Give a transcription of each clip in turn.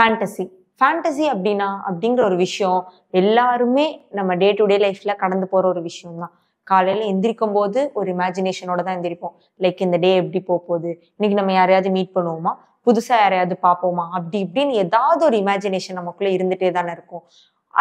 fantasy fantasy அப்படின்னா அப்படிங்கிற ஒரு விஷயம் எல்லாருமே நம்ம டே டு டே லைஃப்ல கடந்து போற ஒரு விஷயம் தான் காலையில எந்திரிக்கும் போது ஒரு இமேஜினேஷனோட தான் எந்திரிப்போம் லைக் இந்த டே எப்படி போக போகுது இன்னைக்கு நம்ம யாரையாவது மீட் பண்ணுவோமா புதுசா யாரையாவது பார்ப்போமா அப்படி இப்படின்னு ஏதாவது ஒரு இமேஜினேஷன் நமக்குள்ள இருந்துட்டே தானே இருக்கும்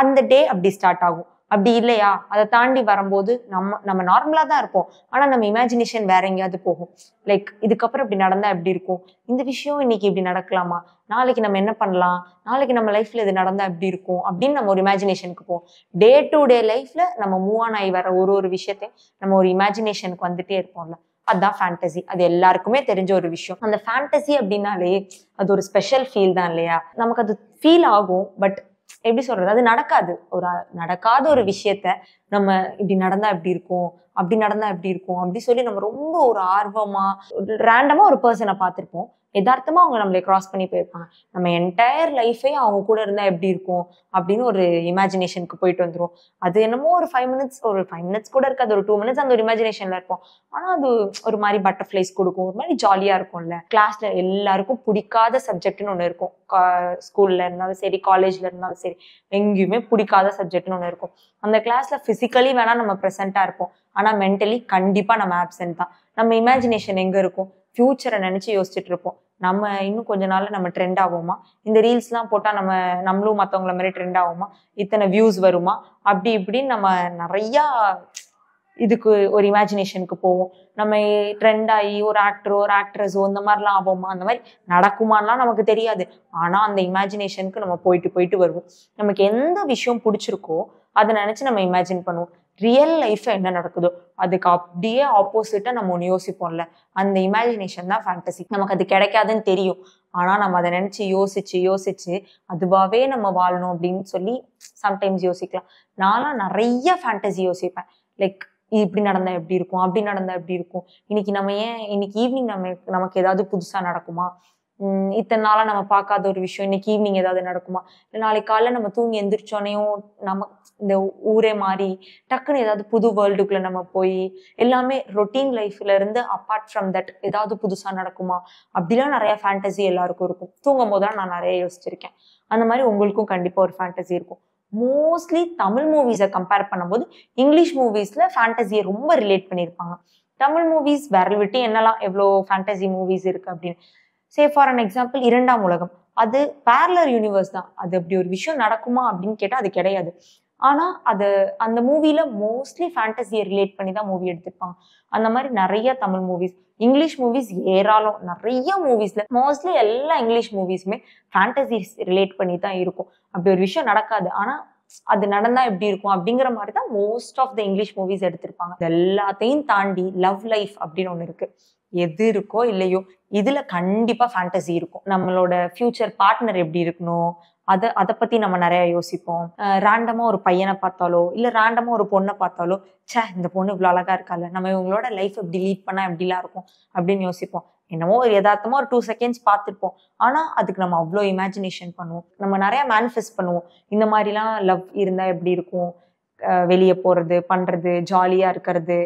அந்த டே அப்படி ஸ்டார்ட் ஆகும் அப்படி இல்லையா அதை தாண்டி வரும்போது நம்ம நம்ம நார்மலாக தான் இருப்போம் ஆனால் நம்ம இமேஜினேஷன் வேற எங்கேயாவது போகும் லைக் இதுக்கப்புறம் இப்படி நடந்தால் எப்படி இருக்கும் இந்த விஷயம் இன்னைக்கு இப்படி நடக்கலாமா நாளைக்கு நம்ம என்ன பண்ணலாம் நாளைக்கு நம்ம லைஃப்ல இது நடந்தால் எப்படி இருக்கும் அப்படின்னு நம்ம ஒரு இமேஜினேஷனுக்கு போவோம் டே டு டே லைஃப்ல நம்ம மூவ் ஆன் ஆகி வர ஒரு ஒரு விஷயத்தையும் நம்ம ஒரு இமேஜினேஷனுக்கு வந்துட்டே இருப்போம்ல அதுதான் ஃபேண்டசி அது எல்லாருக்குமே தெரிஞ்ச ஒரு விஷயம் அந்த ஃபேண்டசி அப்படின்னாலே அது ஒரு ஸ்பெஷல் ஃபீல் தான் இல்லையா நமக்கு அது ஃபீல் ஆகும் பட் எப்படி சொல்றது அது நடக்காது ஒரு நடக்காத ஒரு விஷயத்த நம்ம இப்படி நடந்தா எப்படி இருக்கும் அப்படி நடந்தா எப்படி இருக்கும் அப்படி சொல்லி நம்ம ரொம்ப ஒரு ஆர்வமா ரேண்டமா ஒரு பர்சனை பார்த்துருப்போம் எதார்த்தமா அவங்க நம்மளை கிராஸ் பண்ணி போயிருப்பாங்க நம்ம என்டையர் லைஃபே அவங்க கூட இருந்தால் எப்படி இருக்கும் அப்படின்னு ஒரு இமேஜினேஷனுக்கு போயிட்டு வந்துடும் அது என்னமோ ஒரு ஃபைவ் மினிட்ஸ் ஒரு ஃபைவ் மினிட்ஸ் கூட இருக்காது ஒரு டூ மினிட்ஸ் அந்த ஒரு இமேஜினேஷனில் இருப்போம் ஆனால் அது ஒரு மாதிரி பட்டர்ஃப்ளைஸ் கொடுக்கும் ஒரு மாதிரி ஜாலியாக இருக்கும்ல கிளாஸ்ல எல்லாருக்கும் பிடிக்காத சப்ஜெக்ட்னு ஒன்று இருக்கும் ஸ்கூலில் இருந்தாலும் சரி காலேஜில் இருந்தாலும் சரி எங்கேயுமே பிடிக்காத சப்ஜெக்ட்னு ஒன்று இருக்கும் அந்த கிளாஸ்ல பிசிக்கலி வேணால் நம்ம ப்ரெசென்ட்டாக இருப்போம் ஆனால் மென்டலி கண்டிப்பாக நம்ம ஆப்சென்ட் தான் நம்ம இமேஜினேஷன் எங்கே இருக்கும் ஃபியூச்சரை நினச்சி யோசிச்சுட்டு இருப்போம் நம்ம இன்னும் கொஞ்ச நாள் நம்ம ட்ரெண்ட் ஆகுமா இந்த ரீல்ஸ்லாம் போட்டால் நம்ம நம்மளும் மற்றவங்கள மாதிரி ட்ரெண்ட் ஆகுமா இத்தனை வியூஸ் வருமா அப்படி இப்படின்னு நம்ம நிறையா இதுக்கு ஒரு இமேஜினேஷனுக்கு போவோம் நம்ம ட்ரெண்ட் ஆகி ஒரு ஆக்டரோ ஒரு ஆக்ட்ரஸோ இந்த மாதிரிலாம் ஆகுமா அந்த மாதிரி நடக்குமான்லாம் நமக்கு தெரியாது ஆனால் அந்த இமேஜினேஷனுக்கு நம்ம போயிட்டு போயிட்டு வருவோம் நமக்கு எந்த விஷயம் பிடிச்சிருக்கோ அதை நினச்சி நம்ம இமேஜின் பண்ணுவோம் ரியல் லைஃப்ல என்ன நடக்குதோ அதுக்கு அப்படியே ஆப்போசிட்டா நம்ம ஒன்று யோசிப்போம்ல அந்த இமேஜினேஷன் தான் ஃபேண்டசி நமக்கு அது கிடைக்காதுன்னு தெரியும் ஆனா நம்ம அதை நினைச்சு யோசிச்சு யோசிச்சு அதுவாகவே நம்ம வாழணும் அப்படின்னு சொல்லி சம்டைம்ஸ் யோசிக்கலாம் நானும் நிறைய ஃபேண்டசி யோசிப்பேன் லைக் இப்படி நடந்தா எப்படி இருக்கும் அப்படி நடந்தா எப்படி இருக்கும் இன்னைக்கு நம்ம ஏன் இன்னைக்கு ஈவினிங் நம்ம நமக்கு ஏதாவது புதுசா நடக்குமா இத்தனை நாளாக நம்ம பார்க்காத ஒரு விஷயம் இன்னைக்கு ஈவினிங் ஏதாவது நடக்குமா இல்லை நாளைக்கு காலைல நம்ம தூங்கி எந்திரிச்சோனையும் நம்ம இந்த ஊரே மாறி டக்குன்னு ஏதாவது புது வேர்ல்டுக்குள்ளே நம்ம போய் எல்லாமே ரொட்டீன் லைஃப்ல இருந்து அப்பார்ட் ஃப்ரம் தட் ஏதாவது புதுசாக நடக்குமா அப்படிலாம் நிறைய ஃபேண்டசி எல்லாருக்கும் இருக்கும் தூங்கும் போதெல்லாம் நான் நிறைய யோசிச்சிருக்கேன் அந்த மாதிரி உங்களுக்கும் கண்டிப்பாக ஒரு ஃபேண்டசி இருக்கும் மோஸ்ட்லி தமிழ் மூவிஸை கம்பேர் பண்ணும்போது இங்கிலீஷ் மூவிஸில் ஃபேண்டசியை ரொம்ப ரிலேட் பண்ணியிருப்பாங்க தமிழ் மூவிஸ் விரல் விட்டு என்னெல்லாம் எவ்வளோ ஃபேண்டசி மூவிஸ் இருக்குது அப்படின்னு சே ஃபார் அன் எக்ஸாம்பிள் இரண்டாம் உலகம் அது பேரலர் யூனிவர்ஸ் தான் அது அப்படி ஒரு விஷயம் நடக்குமா அப்படின்னு கேட்டால் அது கிடையாது ஆனால் அது அந்த மூவியில் மோஸ்ட்லி ஃபேண்டசியை ரிலேட் பண்ணி தான் மூவி எடுத்திருப்பாங்க அந்த மாதிரி நிறைய தமிழ் மூவிஸ் இங்கிலீஷ் மூவிஸ் ஏராளம் நிறைய மூவிஸில் மோஸ்ட்லி எல்லா இங்கிலீஷ் மூவிஸுமே ஃபேண்டசிஸ் ரிலேட் பண்ணி தான் இருக்கும் அப்படி ஒரு விஷயம் நடக்காது ஆனால் அது நடந்தா எப்படி இருக்கும் அப்படிங்கிற மாதிரி தான் most of the English movies எடுத்திருப்பாங்க எல்லாத்தையும் தாண்டி லவ் லைஃப் அப்படின்னு ஒன்று இருக்கு எது இருக்கோ இல்லையோ இதுல கண்டிப்பா ஃபேண்டசி இருக்கும் நம்மளோட ஃபியூச்சர் பார்ட்னர் எப்படி இருக்கணும் அதை அதை பத்தி நம்ம நிறைய யோசிப்போம் ரேண்டமா ஒரு பையனை பார்த்தாலோ இல்ல ரேண்டமா ஒரு பொண்ணை பார்த்தாலோ சே இந்த பொண்ணு இவ்வளோ அழகா இருக்கால நம்ம இவங்களோட லைஃப் இப்படி லீட் பண்ணா எப்படிலாம் இருக்கும் அப்படின்னு யோசிப்போம் என்னமோ ஒரு யதார்த்தமா ஒரு டூ செகண்ட்ஸ் பார்த்துருப்போம் ஆனா அதுக்கு நம்ம அவ்வளோ இமேஜினேஷன் பண்ணுவோம் நம்ம நிறைய மேனிஃபெஸ்ட் பண்ணுவோம் இந்த மாதிரிலாம் லவ் இருந்தா எப்படி இருக்கும் வெளியே போகிறது பண்ணுறது ஜாலியாக இருக்கிறது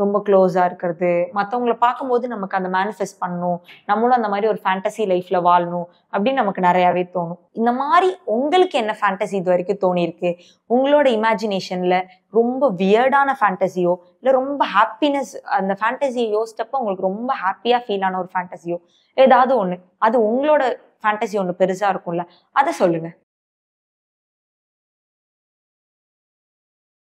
ரொம்ப க்ளோஸாக இருக்கிறது மற்றவங்கள பார்க்கும்போது நமக்கு அந்த மேனிஃபெஸ்ட் பண்ணணும் நம்மளும் அந்த மாதிரி ஒரு ஃபேண்டசி லைஃப்பில் வாழணும் அப்படின்னு நமக்கு நிறையாவே தோணும் இந்த மாதிரி உங்களுக்கு என்ன ஃபேண்டசி இது வரைக்கும் தோணியிருக்கு உங்களோட இமேஜினேஷனில் ரொம்ப வியர்டான ஃபேண்டசியோ இல்லை ரொம்ப ஹாப்பினஸ் அந்த ஃபேண்டசியை யோசித்தப்ப உங்களுக்கு ரொம்ப ஹாப்பியாக ஃபீல் ஆன ஒரு ஃபேண்டசியோ ஏதாவது ஒன்று அது உங்களோட ஃபேண்டசி ஒன்று பெருசாக இருக்கும்ல அதை சொல்லுங்கள்